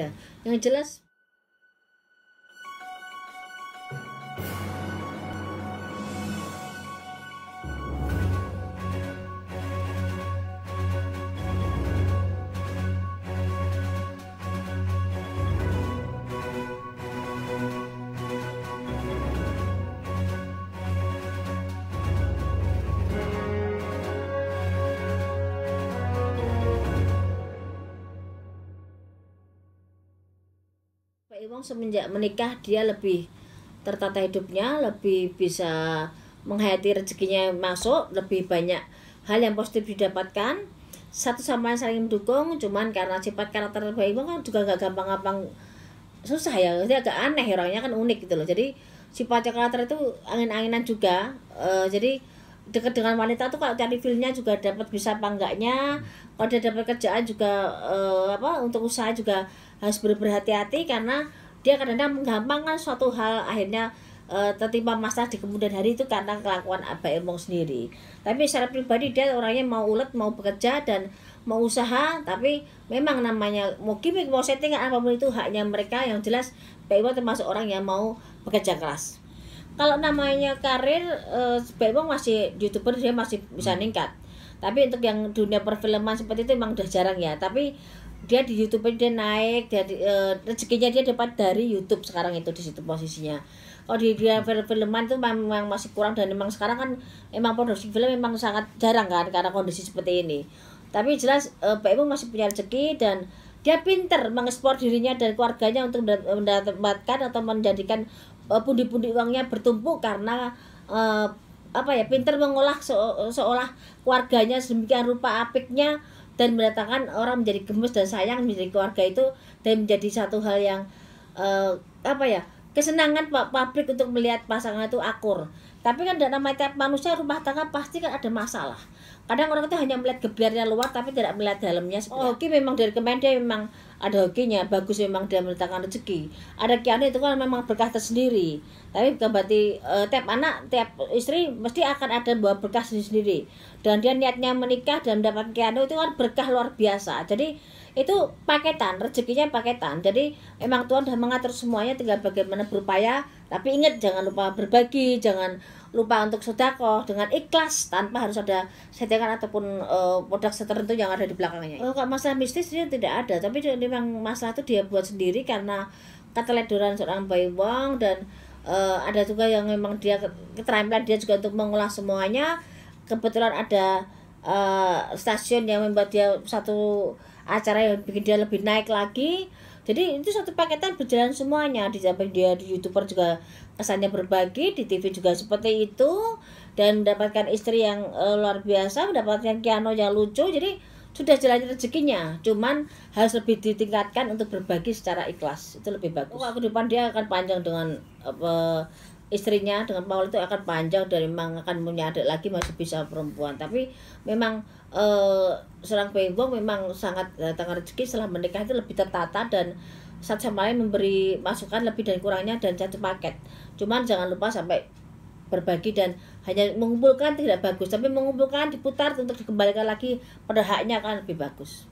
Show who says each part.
Speaker 1: ya yang jelas Iwong semenjak menikah dia lebih tertata hidupnya, lebih bisa menghayati rezekinya masuk, lebih banyak hal yang positif didapatkan. Satu sama lain saling mendukung, cuman karena sifat karakter Mbak Iwong kan juga gak gampang-gampang susah ya, jadi agak aneh orangnya kan unik gitu loh. Jadi sifat karakter itu angin-anginan juga, eh, jadi dekat dengan wanita tuh kalau cari feelnya juga dapat bisa apa enggaknya kalau dia dapat kerjaan juga uh, apa untuk usaha juga harus berhati-hati karena dia kadang-kadang menggampangkan suatu hal akhirnya uh, tertimpa masalah di kemudian hari itu karena kelakuan Abah Emong sendiri tapi secara pribadi dia orangnya mau ulet mau bekerja dan mau usaha tapi memang namanya mau gimmick mau settingan apapun itu haknya mereka yang jelas Pak termasuk orang yang mau bekerja keras kalau namanya karir uh, eh, sebaiknya masih youtuber dia masih bisa meningkat hmm. tapi untuk yang dunia perfilman seperti itu emang udah jarang ya tapi dia di YouTube dia naik jadi uh, eh, rezekinya dia dapat dari YouTube sekarang itu di situ posisinya kalau di dia film-filman itu memang masih kurang dan memang sekarang kan emang produksi film memang sangat jarang kan karena kondisi seperti ini tapi jelas uh, Ibu masih punya rezeki dan dia pinter mengekspor dirinya dan keluarganya untuk mendapatkan atau menjadikan Eh, pundi-pundi uangnya bertumpuk karena uh, apa ya pinter mengolah se seolah keluarganya sedemikian rupa apiknya dan mendatangkan orang menjadi gemes dan sayang menjadi keluarga itu dan menjadi satu hal yang uh, apa ya kesenangan publik untuk melihat pasangan itu akur tapi kan dalam tiap manusia rumah tangga pasti kan ada masalah kadang orang itu hanya melihat gebiarnya luar tapi tidak melihat dalamnya oh, oke memang dari kemarin memang ada hokinya bagus memang dia meletakkan rezeki ada kiano itu kan memang berkah tersendiri tapi bukan berarti uh, tiap anak tiap istri mesti akan ada buah berkah sendiri sendiri dan dia niatnya menikah dan mendapat kiano itu kan berkah luar biasa jadi itu paketan rezekinya paketan jadi emang Tuhan sudah mengatur semuanya tinggal bagaimana berupaya tapi ingat jangan lupa berbagi, jangan lupa untuk sedekah dengan ikhlas tanpa harus ada settingan ataupun uh, produk tertentu yang ada di belakangnya. Kalau masalah mistis dia tidak ada, tapi memang masalah itu dia buat sendiri karena keteledoran seorang bayi wong dan uh, ada juga yang memang dia keterampilan dia juga untuk mengolah semuanya. Kebetulan ada uh, stasiun yang membuat dia satu acara yang bikin dia lebih naik lagi jadi itu satu paketan berjalan semuanya di samping dia di youtuber juga kesannya berbagi di TV juga seperti itu dan mendapatkan istri yang uh, luar biasa mendapatkan Kiano yang lucu jadi sudah jalannya rezekinya cuman harus lebih ditingkatkan untuk berbagi secara ikhlas itu lebih bagus oh, depan dia akan panjang dengan uh, istrinya dengan Paul itu akan panjang dan memang akan punya adik lagi masih bisa perempuan tapi memang eh, serang bengkong memang sangat datang rezeki setelah menikah itu lebih tertata dan satu sama lain memberi masukan lebih dan kurangnya dan satu paket cuman jangan lupa sampai berbagi dan hanya mengumpulkan tidak bagus tapi mengumpulkan diputar untuk dikembalikan lagi pada haknya akan lebih bagus